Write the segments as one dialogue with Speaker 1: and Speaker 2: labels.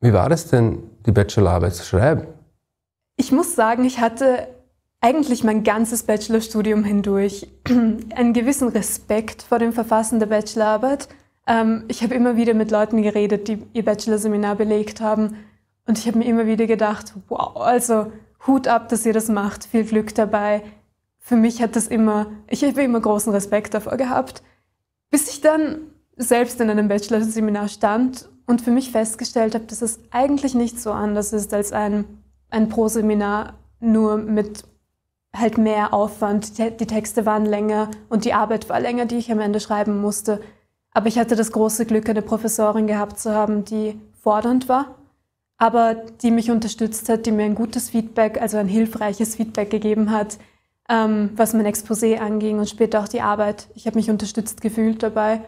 Speaker 1: Wie war das denn, die
Speaker 2: Bachelorarbeit zu schreiben?
Speaker 3: Ich muss sagen, ich hatte eigentlich mein ganzes Bachelorstudium hindurch einen gewissen Respekt vor dem Verfassen der Bachelorarbeit. Ähm, ich habe immer wieder mit Leuten geredet, die ihr Bachelorseminar belegt haben. Und ich habe mir immer wieder gedacht, wow, also Hut ab, dass ihr das macht, viel Glück dabei. Für mich hat das immer, ich habe immer großen Respekt davor gehabt. Bis ich dann selbst in einem Bachelorseminar stand und für mich festgestellt habe, dass es eigentlich nicht so anders ist als ein, ein Pro-Seminar, nur mit halt mehr Aufwand. Die, Texte waren länger und die Arbeit war länger, die ich am Ende schreiben musste. Aber ich hatte das große Glück, eine Professorin gehabt zu haben, die fordernd war, aber die mich unterstützt hat, die mir ein gutes Feedback, also ein hilfreiches Feedback gegeben hat, ähm, was mein Exposé anging und später auch die Arbeit. Ich habe mich unterstützt gefühlt dabei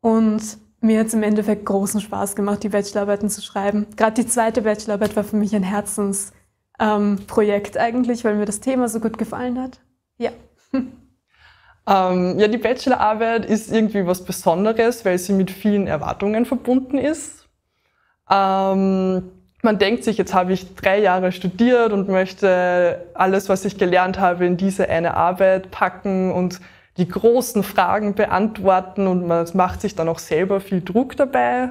Speaker 3: und mir hat es im Endeffekt großen Spaß gemacht, die Bachelorarbeiten zu schreiben. Gerade die zweite Bachelorarbeit war für mich ein Herzensprojekt ähm, eigentlich, weil mir das Thema so gut gefallen hat. Ja.
Speaker 2: Ähm, ja, die Bachelorarbeit ist irgendwie was Besonderes, weil sie mit vielen Erwartungen verbunden ist. Ähm, man denkt sich, jetzt habe ich drei Jahre studiert und möchte alles, was ich gelernt habe, in diese eine Arbeit packen und die großen Fragen beantworten und man macht sich dann auch selber viel Druck dabei.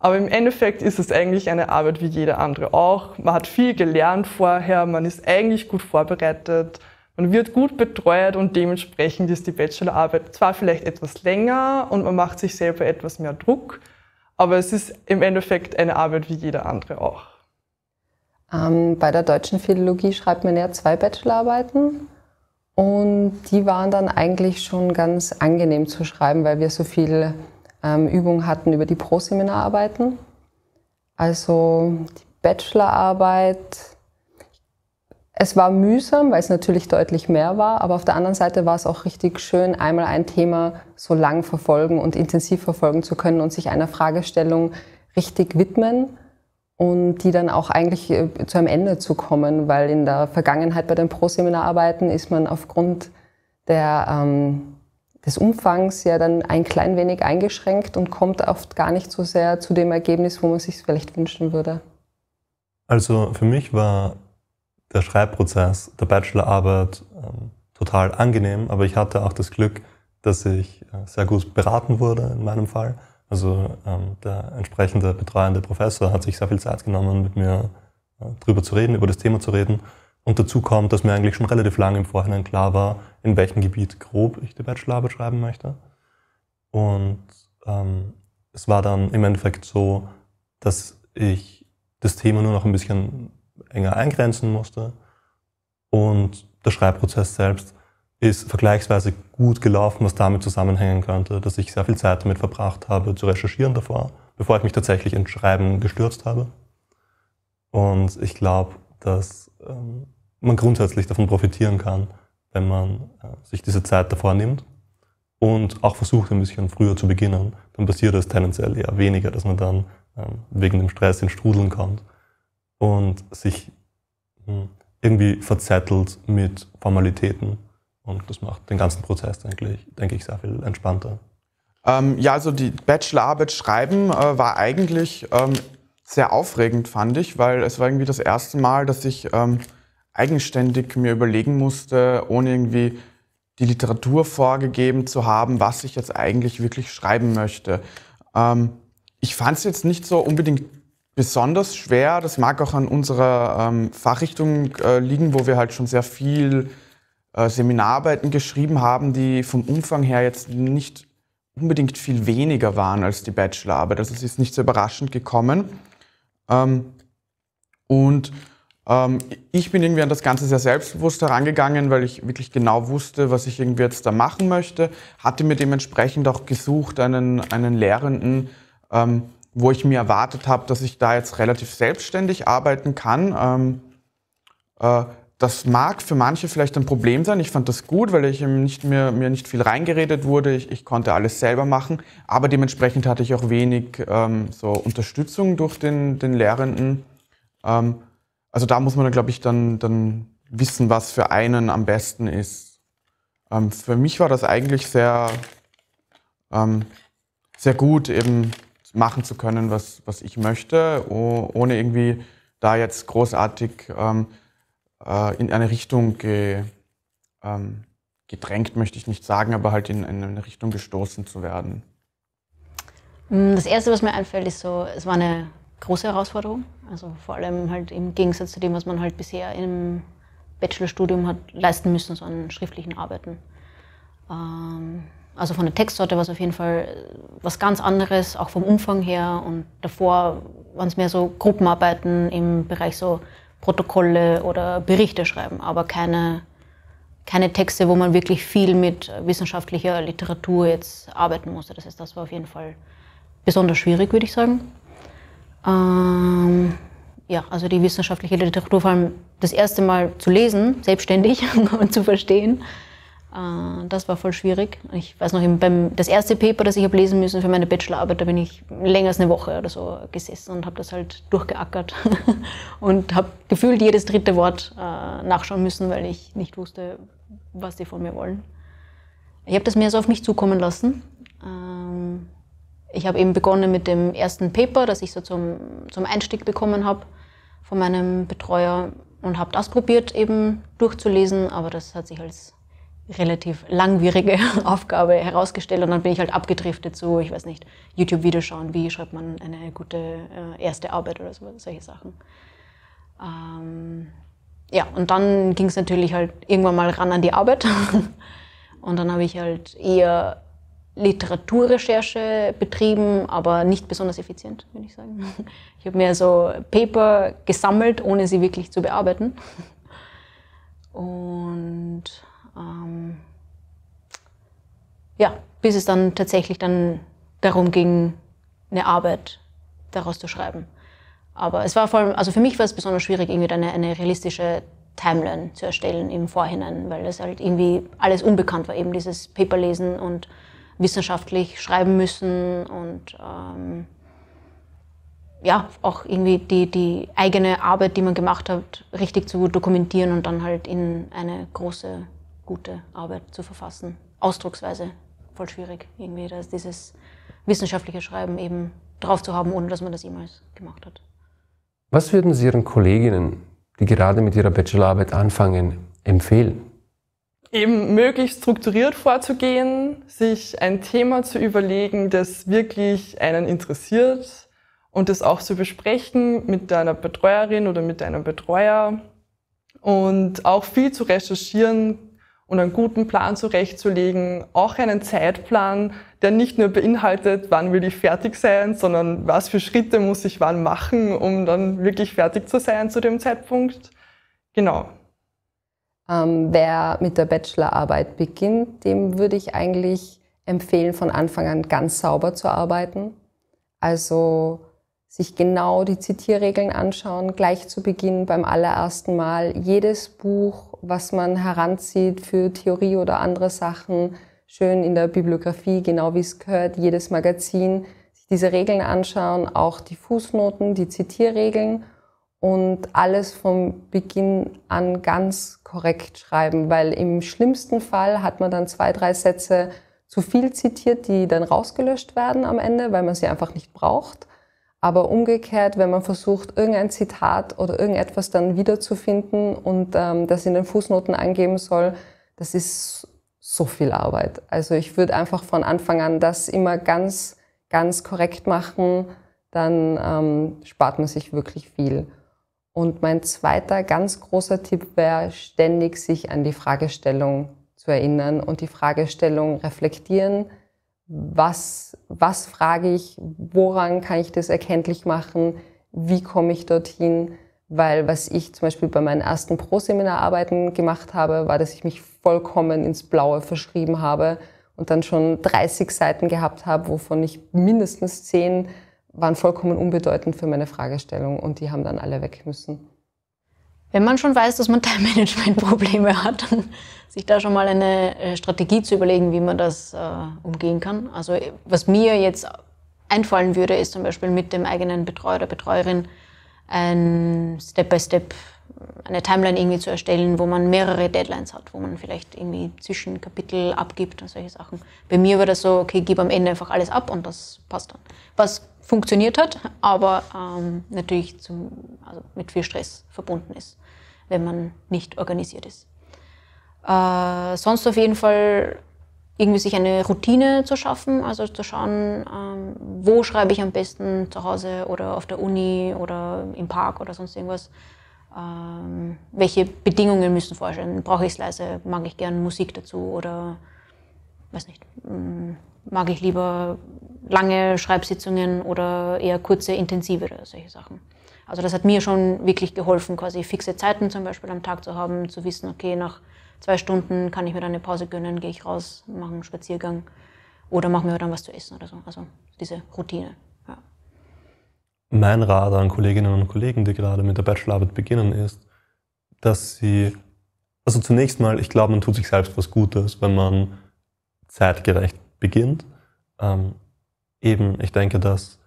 Speaker 2: Aber im Endeffekt ist es eigentlich eine Arbeit wie jeder andere auch. Man hat viel gelernt vorher, man ist eigentlich gut vorbereitet, man wird gut betreut und dementsprechend ist die Bachelorarbeit zwar vielleicht etwas länger und man macht sich selber etwas mehr Druck, aber es ist im Endeffekt eine Arbeit wie jeder andere auch.
Speaker 4: Ähm, bei der deutschen Philologie schreibt man ja zwei Bachelorarbeiten. Und die waren dann eigentlich schon ganz angenehm zu schreiben, weil wir so viel ähm, Übung hatten über die Pro-Seminararbeiten. Also die Bachelorarbeit, es war mühsam, weil es natürlich deutlich mehr war, aber auf der anderen Seite war es auch richtig schön, einmal ein Thema so lang verfolgen und intensiv verfolgen zu können und sich einer Fragestellung richtig widmen und die dann auch eigentlich äh, zu einem Ende zu kommen, weil in der Vergangenheit bei den Pro-Seminararbeiten ist man aufgrund der, ähm, des Umfangs ja dann ein klein wenig eingeschränkt und kommt oft gar nicht so sehr zu dem Ergebnis, wo man sich es vielleicht wünschen würde.
Speaker 5: Also für mich war der Schreibprozess der Bachelorarbeit ähm, total angenehm, aber ich hatte auch das Glück, dass ich äh, sehr gut beraten wurde in meinem Fall also ähm, der entsprechende betreuende Professor hat sich sehr viel Zeit genommen, mit mir äh, drüber zu reden, über das Thema zu reden. Und dazu kommt, dass mir eigentlich schon relativ lange im Vorhinein klar war, in welchem Gebiet grob ich die Bachelorarbeit schreiben möchte. Und ähm, es war dann im Endeffekt so, dass ich das Thema nur noch ein bisschen enger eingrenzen musste. Und der Schreibprozess selbst ist vergleichsweise gut gelaufen, was damit zusammenhängen könnte, dass ich sehr viel Zeit damit verbracht habe, zu recherchieren davor, bevor ich mich tatsächlich ins Schreiben gestürzt habe. Und ich glaube, dass ähm, man grundsätzlich davon profitieren kann, wenn man äh, sich diese Zeit davor nimmt und auch versucht, ein bisschen früher zu beginnen. Dann passiert es tendenziell eher weniger, dass man dann ähm, wegen dem Stress in Strudeln kommt und sich mh, hm, irgendwie verzettelt mit Formalitäten und das macht den ganzen Prozess, denke ich, denke ich sehr viel entspannter.
Speaker 6: Ähm, ja, also die Bachelorarbeit schreiben äh, war eigentlich ähm, sehr aufregend, fand ich, weil es war irgendwie das erste Mal, dass ich ähm, eigenständig mir überlegen musste, ohne irgendwie die Literatur vorgegeben zu haben, was ich jetzt eigentlich wirklich schreiben möchte. Ähm, ich fand es jetzt nicht so unbedingt besonders schwer. Das mag auch an unserer ähm, Fachrichtung äh, liegen, wo wir halt schon sehr viel äh, Seminararbeiten geschrieben haben, die vom Umfang her jetzt nicht unbedingt viel weniger waren als die Bachelorarbeit. Also es ist nicht so überraschend gekommen. Ähm, und ähm, ich bin irgendwie an das Ganze sehr selbstbewusst herangegangen, weil ich wirklich genau wusste, was ich irgendwie jetzt da machen möchte. Hatte mir dementsprechend auch gesucht einen, einen Lehrenden, ähm, wo ich mir erwartet habe, dass ich da jetzt relativ selbstständig arbeiten kann. Äh, das mag für manche vielleicht ein Problem sein. Ich fand das gut, weil ich nicht mehr, mir nicht viel reingeredet wurde. Ich, ich konnte alles selber machen. Aber dementsprechend hatte ich auch wenig ähm, so Unterstützung durch den, den Lehrenden. Ähm, also da muss man, glaube ich, dann, dann wissen, was für einen am besten ist. Ähm, für mich war das eigentlich sehr, ähm, sehr gut, eben machen zu können, was, was ich möchte, oh, ohne irgendwie da jetzt großartig ähm, äh, in eine Richtung ge, ähm, gedrängt, möchte ich nicht sagen, aber halt in eine Richtung gestoßen zu werden?
Speaker 1: Mm, das Erste, was mir einfällt, ist so, es war eine große Herausforderung. Also vor allem halt im Gegensatz zu dem, was man halt bisher im Bachelorstudium hat leisten müssen, so an schriftlichen Arbeiten. Ähm, also von der Textsorte war es auf jeden Fall äh, was ganz anderes, auch vom Umfang her. Und davor waren es mehr so Gruppenarbeiten im Bereich so Protokolle oder Berichte schreiben, aber keine, keine Texte, wo man wirklich viel mit wissenschaftlicher Literatur jetzt arbeiten musste. Das heißt, das war auf jeden Fall besonders schwierig, würde ich sagen. Ähm, ja, also die wissenschaftliche Literatur vor allem das erste Mal zu lesen, selbstständig und zu verstehen, äh, das war voll schwierig. Ich weiß noch, beim, das erste Paper, das ich habe lesen müssen für meine Bachelorarbeit, da bin ich länger als eine Woche oder so gesessen und habe das halt durchgeackert und habe gefühlt jedes dritte Wort äh, nachschauen müssen, weil ich nicht wusste, was die von mir wollen. Ich habe das mehr so auf mich zukommen lassen. Ähm, ich habe eben begonnen mit dem ersten Paper, das ich so zum, zum Einstieg bekommen habe von meinem Betreuer und habe das probiert eben durchzulesen, aber das hat sich als relativ langwierige Aufgabe herausgestellt und dann bin ich halt abgedriftet zu, ich weiß nicht, YouTube-Videos schauen, wie schreibt man eine gute äh, erste Arbeit oder so, solche Sachen. Ähm, ja, und dann ging es natürlich halt irgendwann mal ran an die Arbeit und dann habe ich halt eher Literaturrecherche betrieben, aber nicht besonders effizient, würde ich sagen. Ich habe mir so Paper gesammelt, ohne sie wirklich zu bearbeiten. Und ja, bis es dann tatsächlich dann darum ging, eine Arbeit daraus zu schreiben. Aber es war vor allem, also für mich war es besonders schwierig, irgendwie eine, eine realistische Timeline zu erstellen im Vorhinein, weil das halt irgendwie alles unbekannt war, eben dieses Paper lesen und wissenschaftlich schreiben müssen und ähm, ja, auch irgendwie die, die eigene Arbeit, die man gemacht hat, richtig zu dokumentieren und dann halt in eine große, gute Arbeit zu verfassen. Ausdrucksweise voll schwierig irgendwie, dass dieses wissenschaftliche Schreiben eben drauf zu haben, ohne dass man das jemals gemacht hat.
Speaker 5: Was würden Sie Ihren Kolleginnen, die gerade mit ihrer Bachelorarbeit anfangen, empfehlen?
Speaker 2: Eben möglichst strukturiert vorzugehen, sich ein Thema zu überlegen, das wirklich einen interessiert und das auch zu besprechen mit deiner Betreuerin oder mit deinem Betreuer und auch viel zu recherchieren, und einen guten Plan zurechtzulegen, auch einen Zeitplan, der nicht nur beinhaltet, wann will ich fertig sein, sondern was für Schritte muss ich wann machen, um dann wirklich fertig zu sein zu dem Zeitpunkt. Genau.
Speaker 4: Ähm, wer mit der Bachelorarbeit beginnt, dem würde ich eigentlich empfehlen, von Anfang an ganz sauber zu arbeiten. Also sich genau die Zitierregeln anschauen, gleich zu Beginn beim allerersten Mal jedes Buch was man heranzieht für Theorie oder andere Sachen, schön in der Bibliografie, genau wie es gehört, jedes Magazin, sich diese Regeln anschauen, auch die Fußnoten, die Zitierregeln und alles vom Beginn an ganz korrekt schreiben, weil im schlimmsten Fall hat man dann zwei, drei Sätze zu viel zitiert, die dann rausgelöscht werden am Ende, weil man sie einfach nicht braucht. Aber umgekehrt, wenn man versucht, irgendein Zitat oder irgendetwas dann wiederzufinden und ähm, das in den Fußnoten angeben soll, das ist so viel Arbeit. Also ich würde einfach von Anfang an das immer ganz, ganz korrekt machen, dann ähm, spart man sich wirklich viel. Und mein zweiter ganz großer Tipp wäre, ständig sich an die Fragestellung zu erinnern und die Fragestellung reflektieren, was, was frage ich, woran kann ich das erkenntlich machen, wie komme ich dorthin, weil was ich zum Beispiel bei meinen ersten Pro-Seminararbeiten gemacht habe, war, dass ich mich vollkommen ins Blaue verschrieben habe und dann schon 30 Seiten gehabt habe, wovon ich mindestens 10 waren vollkommen unbedeutend für meine Fragestellung und die haben dann alle weg müssen
Speaker 1: wenn man schon weiß, dass man Time-Management-Probleme hat, dann sich da schon mal eine äh, Strategie zu überlegen, wie man das äh, umgehen kann. Also äh, was mir jetzt einfallen würde, ist zum Beispiel mit dem eigenen Betreuer oder Betreuerin ein Step-by-Step, -Step, eine Timeline irgendwie zu erstellen, wo man mehrere Deadlines hat, wo man vielleicht irgendwie Zwischenkapitel abgibt und solche Sachen. Bei mir war das so, okay, gib am Ende einfach alles ab und das passt dann. Was funktioniert hat, aber ähm, natürlich zum, also mit viel Stress verbunden ist, wenn man nicht organisiert ist. Äh, sonst auf jeden Fall irgendwie sich eine Routine zu schaffen, also zu schauen, ähm, wo schreibe ich am besten zu Hause oder auf der Uni oder im Park oder sonst irgendwas. Ähm, welche Bedingungen müssen vorstellen? Brauche ich es leise? Mag ich gern Musik dazu oder weiß nicht? Mm, mag ich lieber lange Schreibsitzungen oder eher kurze, intensivere, solche Sachen. Also das hat mir schon wirklich geholfen, quasi fixe Zeiten zum Beispiel am Tag zu haben, zu wissen, okay, nach zwei Stunden kann ich mir dann eine Pause gönnen, gehe ich raus, mache einen Spaziergang oder mache mir dann was zu essen oder so. Also diese Routine. Ja.
Speaker 5: Mein Rat an Kolleginnen und Kollegen, die gerade mit der Bachelorarbeit beginnen, ist, dass sie, also zunächst mal, ich glaube, man tut sich selbst was Gutes, wenn man zeitgerecht beginnt. Ähm, eben, ich denke, dass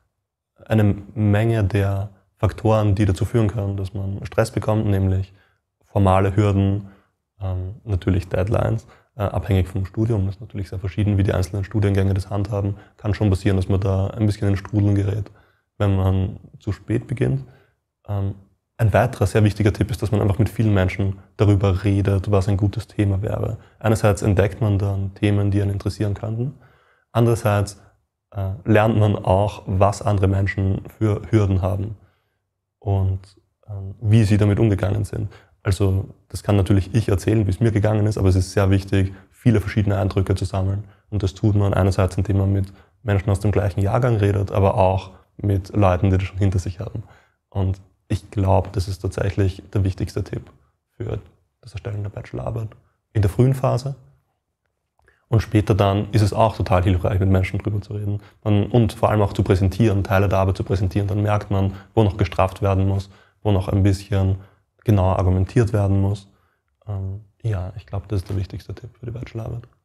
Speaker 5: eine Menge der Faktoren, die dazu führen können, dass man Stress bekommt, nämlich formale Hürden, ähm, natürlich Deadlines, äh, abhängig vom Studium, das ist natürlich sehr verschieden, wie die einzelnen Studiengänge das handhaben, kann schon passieren, dass man da ein bisschen in Strudeln gerät, wenn man zu spät beginnt. Ähm, ein weiterer sehr wichtiger Tipp ist, dass man einfach mit vielen Menschen darüber redet, was ein gutes Thema wäre. Einerseits entdeckt man dann Themen, die einen interessieren könnten. Andererseits äh, lernt man auch, was andere Menschen für Hürden haben und äh, wie sie damit umgegangen sind. Also das kann natürlich ich erzählen, wie es mir gegangen ist, aber es ist sehr wichtig, viele verschiedene Eindrücke zu sammeln. Und das tut man einerseits, indem man mit Menschen aus dem gleichen Jahrgang redet, aber auch mit Leuten, die das schon hinter sich haben. Und ich glaube, das ist tatsächlich der wichtigste Tipp für das Erstellen der Bachelorarbeit in der frühen Phase und später dann ist es auch total hilfreich, mit Menschen drüber zu reden und vor allem auch zu präsentieren, Teile der Arbeit zu präsentieren. Dann merkt man, wo noch gestraft werden muss, wo noch ein bisschen genauer argumentiert werden muss. Ähm, ja, ich glaube, das ist der wichtigste Tipp für die Bachelorarbeit.